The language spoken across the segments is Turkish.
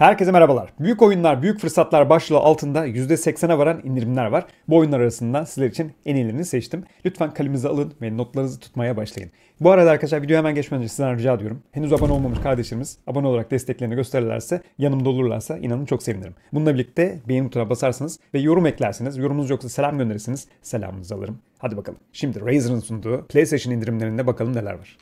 Herkese merhabalar. Büyük oyunlar, büyük fırsatlar başlığı altında %80'e varan indirimler var. Bu oyunlar arasından sizler için en iyilerini seçtim. Lütfen kalemizi alın ve notlarınızı tutmaya başlayın. Bu arada arkadaşlar videoya hemen geçmeden önce sizden rica ediyorum. Henüz abone olmamış kardeşlerimiz abone olarak desteklerini gösterirlerse, yanımda olurlarsa inanın çok sevinirim. Bununla birlikte beğen butonuna basarsanız ve yorum eklersiniz. Yorumunuz yoksa selam gönderirsiniz. Selamınızı alırım. Hadi bakalım. Şimdi Razer'ın sunduğu PlayStation indirimlerinde bakalım neler var.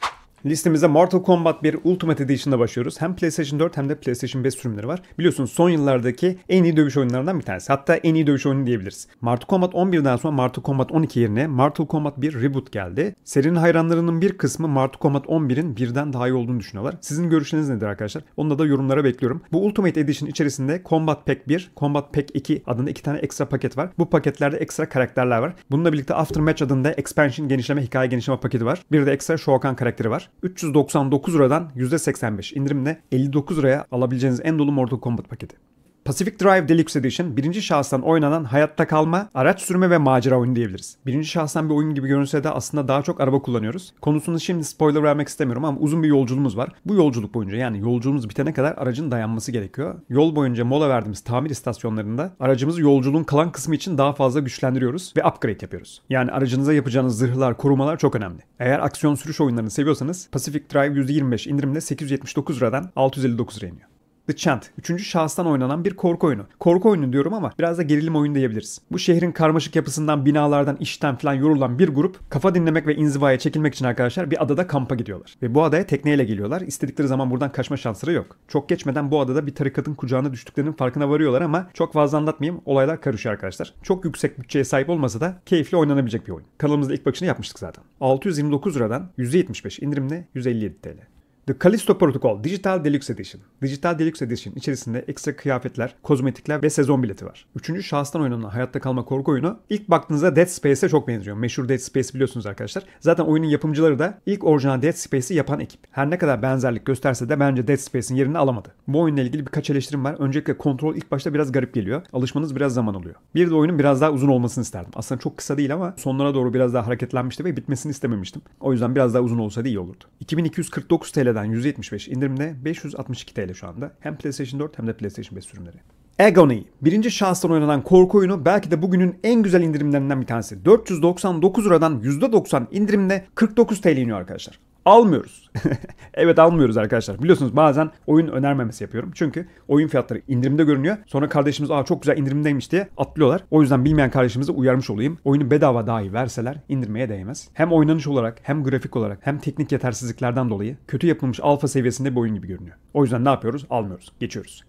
Listemize Mortal Kombat 1 Ultimate Edition'da başlıyoruz. Hem PlayStation 4 hem de PlayStation 5 sürümleri var. Biliyorsunuz son yıllardaki en iyi dövüş oyunlarından bir tanesi. Hatta en iyi dövüş oyunu diyebiliriz. Mortal Kombat 11'den sonra Mortal Kombat 12 yerine Mortal Kombat 1 Reboot geldi. Serinin hayranlarının bir kısmı Mortal Kombat 11'in birden daha iyi olduğunu düşünüyorlar. Sizin görüşünüz nedir arkadaşlar? Onu da yorumlara bekliyorum. Bu Ultimate Edition içerisinde Combat Pack 1, Combat Pack 2 adında iki tane ekstra paket var. Bu paketlerde ekstra karakterler var. Bununla birlikte Aftermatch adında expansion genişleme, hikaye genişleme paketi var. Bir de ekstra Shokan karakteri var. 399 liradan %85 indirimle 59 liraya alabileceğiniz en dolu Mortal Kombat paketi. Pacific Drive Deluxe Edition birinci şahıstan oynanan hayatta kalma, araç sürme ve macera oyunu diyebiliriz. Birinci şahıstan bir oyun gibi görünse de aslında daha çok araba kullanıyoruz. Konusunu şimdi spoiler vermek istemiyorum ama uzun bir yolculuğumuz var. Bu yolculuk boyunca yani yolculuğumuz bitene kadar aracın dayanması gerekiyor. Yol boyunca mola verdiğimiz tamir istasyonlarında aracımızı yolculuğun kalan kısmı için daha fazla güçlendiriyoruz ve upgrade yapıyoruz. Yani aracınıza yapacağınız zırhlar, korumalar çok önemli. Eğer aksiyon sürüş oyunlarını seviyorsanız Pacific Drive %25 indirimle 879 liradan 659 liraya iniyor. The Chant. Üçüncü şahıstan oynanan bir korku oyunu. Korku oyunu diyorum ama biraz da gerilim oyunu diyebiliriz. Bu şehrin karmaşık yapısından, binalardan, işten falan yorulan bir grup kafa dinlemek ve inzivaya çekilmek için arkadaşlar bir adada kampa gidiyorlar. Ve bu adaya tekneyle geliyorlar. İstedikleri zaman buradan kaçma şansları yok. Çok geçmeden bu adada bir tarikatın kucağına düştüklerinin farkına varıyorlar ama çok fazla anlatmayayım. Olaylar karışıyor arkadaşlar. Çok yüksek bütçeye sahip olmasa da keyifli oynanabilecek bir oyun. Kanalımızda ilk bakışını yapmıştık zaten. 629 liradan 175 indirimle 157 TL. The Callisto Protocol Digital Deluxe Edition. Digital Deluxe Edition içerisinde ekstra kıyafetler, kozmetikler ve sezon bileti var. Üçüncü şahıstan oynanan hayatta kalma korku oyunu ilk baktığınızda Dead Space'e çok benziyor. Meşhur Dead Space biliyorsunuz arkadaşlar. Zaten oyunun yapımcıları da ilk orijinal Dead Space'i yapan ekip. Her ne kadar benzerlik gösterse de bence Dead Space'in yerini alamadı. Bu oyunla ilgili birkaç eleştirim var. Öncelikle kontrol ilk başta biraz garip geliyor. Alışmanız biraz zaman alıyor. Bir de oyunun biraz daha uzun olmasını isterdim. Aslında çok kısa değil ama sonlara doğru biraz daha hareketlenmişti ve bitmesini istememiştim. O yüzden biraz daha uzun olsaydı iyi olurdu. 2249 TL'den %75'den %75 indirimle 562 TL şu anda. Hem PlayStation 4 hem de PlayStation 5 sürümleri. Agony, birinci şahıstan oynanan korku oyunu belki de bugünün en güzel indirimlerinden bir tanesi. 499 liradan %90 indirimle 49 TL iniyor arkadaşlar almıyoruz. evet almıyoruz arkadaşlar. Biliyorsunuz bazen oyun önermemesi yapıyorum. Çünkü oyun fiyatları indirimde görünüyor. Sonra kardeşimiz aa çok güzel indirimdeymiş diye atlıyorlar. O yüzden bilmeyen kardeşimizi uyarmış olayım. Oyunu bedava dahi verseler indirmeye değmez. Hem oynanış olarak hem grafik olarak hem teknik yetersizliklerden dolayı kötü yapılmış alfa seviyesinde bir oyun gibi görünüyor. O yüzden ne yapıyoruz? Almıyoruz. Geçiyoruz.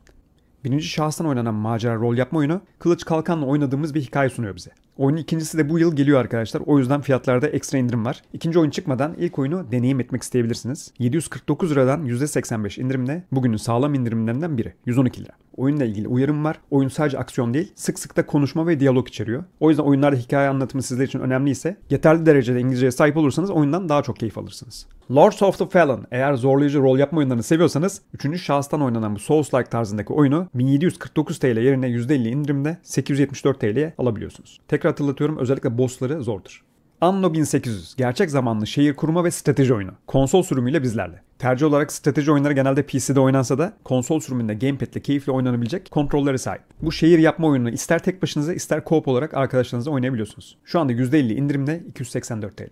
Birinci şahıstan oynanan macera rol yapma oyunu, kılıç kalkanla oynadığımız bir hikaye sunuyor bize. Oyunun ikincisi de bu yıl geliyor arkadaşlar. O yüzden fiyatlarda ekstra indirim var. İkinci oyun çıkmadan ilk oyunu deneyim etmek isteyebilirsiniz. 749 liradan %85 indirimle bugünün sağlam indirimlerinden biri. 112 lira. Oyunla ilgili uyarım var. Oyun sadece aksiyon değil, sık sık da konuşma ve diyalog içeriyor. O yüzden oyunlarda hikaye anlatımı sizler için önemliyse, yeterli derecede İngilizceye sahip olursanız oyundan daha çok keyif alırsınız. Lords of the Fallen, eğer zorlayıcı rol yapma oyunlarını seviyorsanız, 3. şahıstan oynanan bu Souls-like tarzındaki oyunu 1749 TL yerine %50 indirimle 874 TL'ye alabiliyorsunuz. Tekrar hatırlatıyorum özellikle bossları zordur. Anno 1800 gerçek zamanlı şehir kurma ve strateji oyunu. Konsol sürümüyle bizlerle. Tercih olarak strateji oyunları genelde PC'de oynansa da konsol sürümünde gamepad'le keyifle oynanabilecek kontrolleri sahip. Bu şehir yapma oyununu ister tek başınıza ister co-op olarak arkadaşlarınızla oynayabiliyorsunuz. Şu anda %50 indirimle 284 TL.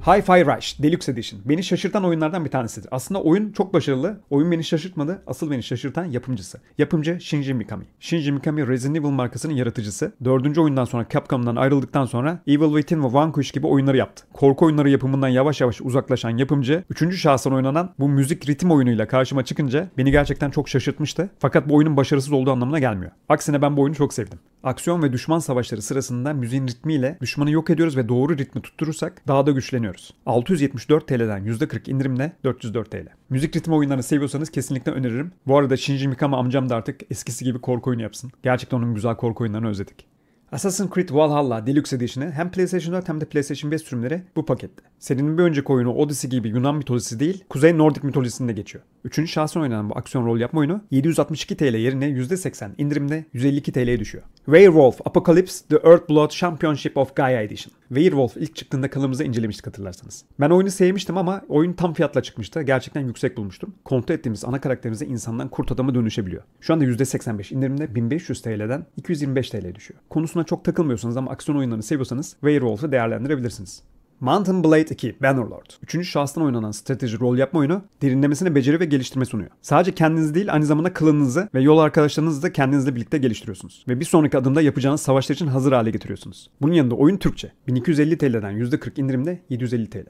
Hi-Fi Rush Deluxe Edition. Beni şaşırtan oyunlardan bir tanesidir. Aslında oyun çok başarılı. Oyun beni şaşırtmadı. Asıl beni şaşırtan yapımcısı. Yapımcı Shinji Mikami. Shinji Mikami Resident Evil markasının yaratıcısı. Dördüncü oyundan sonra Capcom'dan ayrıldıktan sonra Evil Within ve Vanquish gibi oyunları yaptı. Korku oyunları yapımından yavaş yavaş uzaklaşan yapımcı, üçüncü şahsın oynanan bu müzik ritim oyunuyla karşıma çıkınca beni gerçekten çok şaşırtmıştı. Fakat bu oyunun başarısız olduğu anlamına gelmiyor. Aksine ben bu oyunu çok sevdim. Aksiyon ve düşman savaşları sırasında müziğin ritmiyle düşmanı yok ediyoruz ve doğru ritmi tutturursak daha da güçleniyoruz. 674 TL'den %40 indirimle 404 TL. Müzik ritmi oyunlarını seviyorsanız kesinlikle öneririm. Bu arada Shinji Mikami amcam da artık eskisi gibi korku oyunu yapsın. Gerçekten onun güzel korku oyunlarını özledik. Assassin's Creed Valhalla Deluxe Edition'ı hem PlayStation 4 hem de PlayStation 5 sürümleri bu pakette. Serinin bir önceki oyunu Odyssey gibi Yunan mitolojisi değil, Kuzey Nordik mitolojisinde geçiyor. Üçüncü şahsın oynanan bu aksiyon rol yapma oyunu 762 TL yerine %80 indirimde 152 TL'ye düşüyor. Werewolf Apocalypse The Earthblood Championship of Gaia Edition. Werewolf ilk çıktığında kanalımızda incelemiştik hatırlarsanız. Ben oyunu sevmiştim ama oyun tam fiyatla çıkmıştı. Gerçekten yüksek bulmuştum. Kontrol ettiğimiz ana karakterimize insandan kurt adamı dönüşebiliyor. Şu anda %85 indirimde 1500 TL'den 225 TL'ye düşüyor. Konusuna çok takılmıyorsanız ama aksiyon oyunlarını seviyorsanız Werewolf'u değerlendirebilirsiniz. Mountain Blade 2 Bannerlord. Üçüncü şahsına oynanan strateji rol yapma oyunu derinlemesine beceri ve geliştirme sunuyor. Sadece kendiniz değil aynı zamanda klanınızı ve yol arkadaşlarınızı da kendinizle birlikte geliştiriyorsunuz. Ve bir sonraki adımda yapacağınız savaşlar için hazır hale getiriyorsunuz. Bunun yanında oyun Türkçe. 1250 TL'den %40 indirimde 750 TL.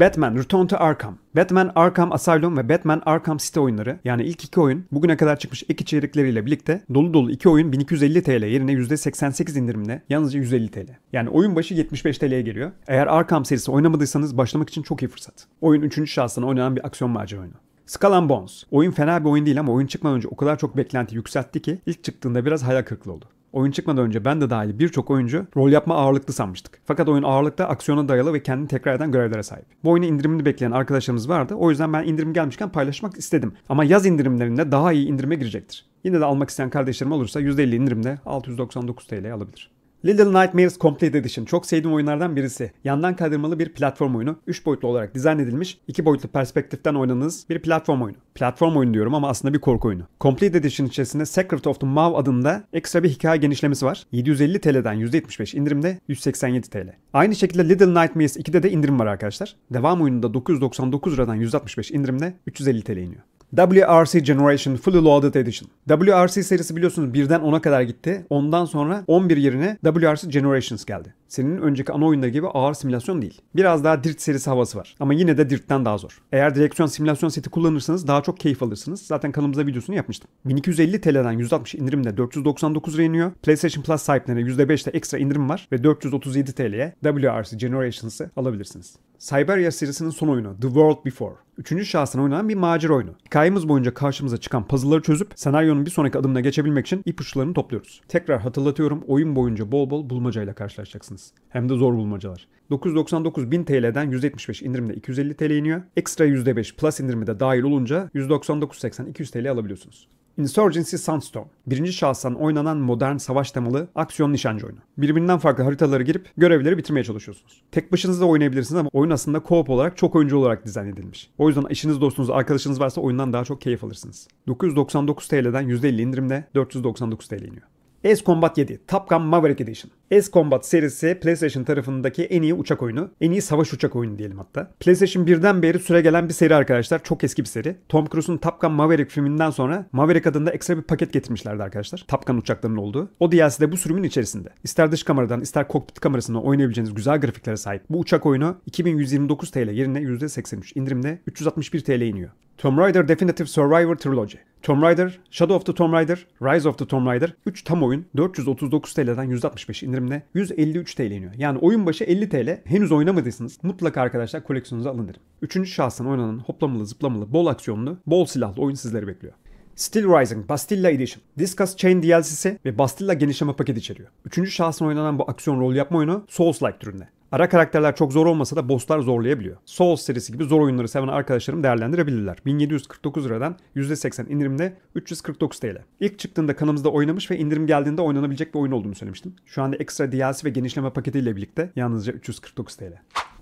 Batman Return to Arkham, Batman Arkham Asylum ve Batman Arkham City oyunları yani ilk iki oyun bugüne kadar çıkmış ek içerikleriyle birlikte dolu dolu iki oyun 1250 TL yerine %88 indirimle yalnızca 150 TL. Yani oyun başı 75 TL'ye geliyor. Eğer Arkham serisi oynamadıysanız başlamak için çok iyi fırsat. Oyun 3. şahsına oynanan bir aksiyon macera oyunu. Skull and Bones. Oyun fena bir oyun değil ama oyun çıkmadan önce o kadar çok beklenti yükseltti ki ilk çıktığında biraz hayal kırıklığı oldu. Oyun çıkmadan önce ben de dahil birçok oyuncu rol yapma ağırlıklı sanmıştık. Fakat oyun ağırlıkta aksiyona dayalı ve kendini tekrar eden görevlere sahip. Bu oyunu indirimini bekleyen arkadaşlarımız vardı. O yüzden ben indirim gelmişken paylaşmak istedim. Ama yaz indirimlerinde daha iyi indirime girecektir. Yine de almak isteyen kardeşlerim olursa %50 indirimde 699 TL alabilir. Little Nightmares Complete Edition çok sevdiğim oyunlardan birisi. Yandan kaydırmalı bir platform oyunu. 3 boyutlu olarak dizayn edilmiş, 2 boyutlu perspektiften oynadığınız bir platform oyunu. Platform oyunu diyorum ama aslında bir korku oyunu. Complete Edition içerisinde Secret of the Maw adında ekstra bir hikaye genişlemesi var. 750 TL'den %75 indirimde 187 TL. Aynı şekilde Little Nightmares 2'de de indirim var arkadaşlar. Devam oyununda 999 liradan 165 indirimde 350 TL iniyor. WRC Generation Fully Loaded Edition. WRC serisi biliyorsunuz birden 10'a kadar gitti. Ondan sonra 11 yerine WRC Generations geldi senin önceki ana oyunda gibi ağır simülasyon değil. Biraz daha Dirt serisi havası var. Ama yine de Dirt'ten daha zor. Eğer direksiyon simülasyon seti kullanırsanız daha çok keyif alırsınız. Zaten kanalımızda videosunu yapmıştım. 1250 TL'den 160 indirimle 499 liraya iniyor. PlayStation Plus sahiplerine %5'te ekstra indirim var ve 437 TL'ye WRC Generations'ı alabilirsiniz. Cyberia serisinin son oyunu The World Before. Üçüncü şahsına oynanan bir macera oyunu. Hikayemiz boyunca karşımıza çıkan puzzle'ları çözüp senaryonun bir sonraki adımına geçebilmek için ipuçlarını topluyoruz. Tekrar hatırlatıyorum oyun boyunca bol bol bulmacayla karşılaşacaksınız bulacaksınız. Hem de zor bulmacalar. 999 1000 TL'den 175 indirimle 250 TL iniyor. Ekstra %5 plus indirimi de dahil olunca 199.80 200 TL alabiliyorsunuz. Insurgency Sandstorm, birinci şahıstan oynanan modern savaş temalı aksiyon nişancı oyunu. Birbirinden farklı haritalara girip görevleri bitirmeye çalışıyorsunuz. Tek başınıza oynayabilirsiniz ama oyun aslında co-op olarak çok oyuncu olarak dizayn edilmiş. O yüzden işiniz dostunuz, arkadaşınız varsa oyundan daha çok keyif alırsınız. 999 TL'den %50 indirimle 499 TL iniyor. Ace Combat 7 Top Gun Maverick Edition. Ace Combat serisi PlayStation tarafındaki en iyi uçak oyunu. En iyi savaş uçak oyunu diyelim hatta. PlayStation 1'den beri süre gelen bir seri arkadaşlar. Çok eski bir seri. Tom Cruise'un Top Gun Maverick filminden sonra Maverick adında ekstra bir paket getirmişlerdi arkadaşlar. Top Gun uçaklarının olduğu. O DLC'de bu sürümün içerisinde. İster dış kameradan ister kokpit kamerasından oynayabileceğiniz güzel grafiklere sahip bu uçak oyunu 2129 TL yerine %83 indirimle 361 TL iniyor. Tomb Raider Definitive Survivor Trilogy. Tomb Raider, Shadow of the Tomb Raider, Rise of the Tomb Raider 3 tam oyun 439 TL'den 165 indirimle 153 TL iniyor. Yani oyun başı 50 TL. Henüz oynamadıysanız mutlaka arkadaşlar koleksiyonunuza alın derim. Üçüncü şahsın oynanan hoplamalı, zıplamalı, bol aksiyonlu, bol silahlı oyun sizleri bekliyor. Still Rising Bastilla Edition, Discus Chain DLC'si ve Bastilla genişleme paketi içeriyor. Üçüncü şahsın oynanan bu aksiyon rol yapma oyunu Souls-like türünde. Ara karakterler çok zor olmasa da bosslar zorlayabiliyor. Souls serisi gibi zor oyunları seven arkadaşlarım değerlendirebilirler. 1749 liradan %80 indirimde 349 TL. İlk çıktığında kanalımızda oynamış ve indirim geldiğinde oynanabilecek bir oyun olduğunu söylemiştim. Şu anda ekstra DLC ve genişleme paketiyle birlikte yalnızca 349 TL.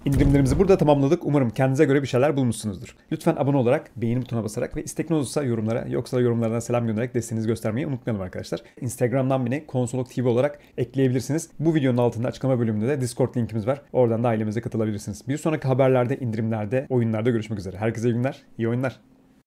İndirimlerimizi burada tamamladık. Umarım kendinize göre bir şeyler bulmuşsunuzdur. Lütfen abone olarak, beğeni butonuna basarak ve istek ne olursa yorumlara yoksa yorumlardan selam göndererek desteğinizi göstermeyi unutmayalım arkadaşlar. Instagram'dan beni konsoluk TV olarak ekleyebilirsiniz. Bu videonun altında açıklama bölümünde de Discord linkimiz var. Oradan da ailemize katılabilirsiniz. Bir sonraki haberlerde, indirimlerde, oyunlarda görüşmek üzere. Herkese iyi günler, iyi oyunlar.